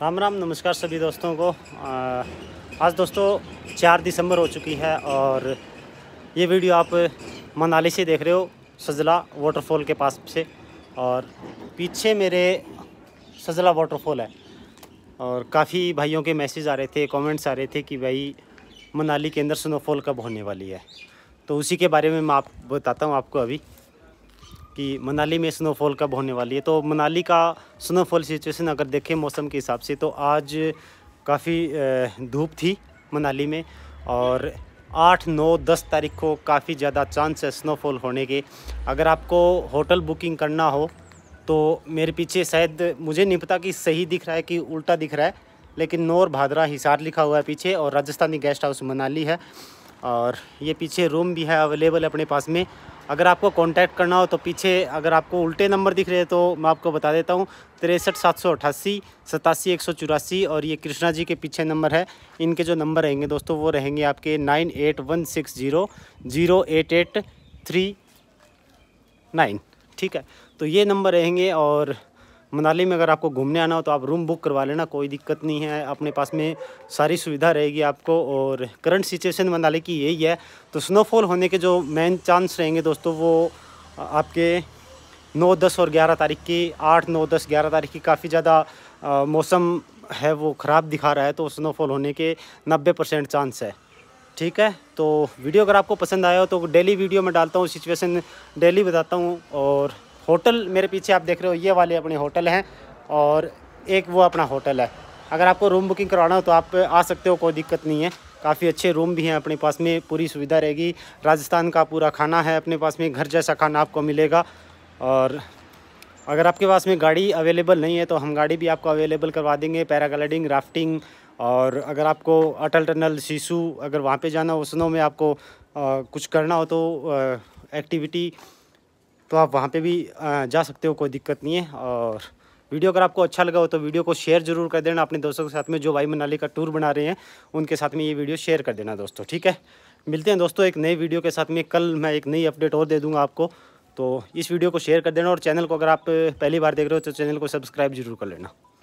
राम राम नमस्कार सभी दोस्तों को आज दोस्तों चार दिसंबर हो चुकी है और ये वीडियो आप मनाली से देख रहे हो सजला वाटरफॉल के पास से और पीछे मेरे सजला वाटरफॉल है और काफ़ी भाइयों के मैसेज आ रहे थे कमेंट्स आ रहे थे कि भाई मनाली के अंदर स्नोफॉल कब होने वाली है तो उसी के बारे में मैं आप बताता हूँ आपको अभी कि मनाली में स्नोफॉल कब होने वाली है तो मनाली का स्नोफॉल सिचुएशन अगर देखें मौसम के हिसाब से तो आज काफ़ी धूप थी मनाली में और आठ नौ दस तारीख को काफ़ी ज़्यादा चांस है स्नोफॉल होने के अगर आपको होटल बुकिंग करना हो तो मेरे पीछे शायद मुझे नहीं पता कि सही दिख रहा है कि उल्टा दिख रहा है लेकिन नोर भादरा हिसार लिखा हुआ है पीछे और राजस्थानी गेस्ट हाउस मनाली है और ये पीछे रूम भी है अवेलेबल अपने पास में अगर आपको कांटेक्ट करना हो तो पीछे अगर आपको उल्टे नंबर दिख रहे हैं तो मैं आपको बता देता हूँ तिरसठ सात सौ अठासी सतासी एक सौ चौरासी और ये कृष्णा जी के पीछे नंबर है इनके जो नंबर रहेंगे दोस्तों वो रहेंगे आपके nine eight one six zero zero eight eight three nine ठीक है तो ये नंबर रहेंगे और मनाली में अगर आपको घूमने आना हो तो आप रूम बुक करवा लेना कोई दिक्कत नहीं है अपने पास में सारी सुविधा रहेगी आपको और करंट सिचुएशन मनाली की यही है तो स्नोफॉल होने के जो मेन चांस रहेंगे दोस्तों वो आपके नौ दस और ग्यारह तारीख की आठ नौ दस ग्यारह तारीख की काफ़ी ज़्यादा मौसम है वो ख़राब दिखा रहा है तो स्नोफॉल होने के नब्बे परसेंट चांस है ठीक है तो वीडियो अगर आपको पसंद आया हो तो डेली वीडियो में डालता हूँ सिचुएसन डेली बताता हूँ और होटल मेरे पीछे आप देख रहे हो ये वाले अपने होटल हैं और एक वो अपना होटल है अगर आपको रूम बुकिंग कराना हो तो आप आ सकते हो कोई दिक्कत नहीं है काफ़ी अच्छे रूम भी हैं अपने पास में पूरी सुविधा रहेगी राजस्थान का पूरा खाना है अपने पास में घर जैसा खाना आपको मिलेगा और अगर आपके पास में गाड़ी अवेलेबल नहीं है तो हम गाड़ी भी आपको अवेलेबल करवा देंगे पैराग्लाइडिंग राफ्टिंग और अगर आपको अटल टनल शीशु अगर वहाँ पे जाना हो स्नो में आपको आ, कुछ करना हो तो आ, एक्टिविटी तो आप वहाँ पे भी जा सकते हो कोई दिक्कत नहीं है और वीडियो अगर आपको अच्छा लगा हो तो वीडियो को शेयर जरूर कर देना अपने दोस्तों के साथ में जो भाई मनाली का टूर बना रहे हैं उनके साथ में ये वीडियो शेयर कर देना दोस्तों ठीक है मिलते हैं दोस्तों एक नई वीडियो के साथ में कल मैं एक नई अपडेट और दे दूँगा आपको तो इस वीडियो को शेयर कर देना और चैनल को अगर आप पहली बार देख रहे हो तो चैनल को सब्सक्राइब जरूर कर लेना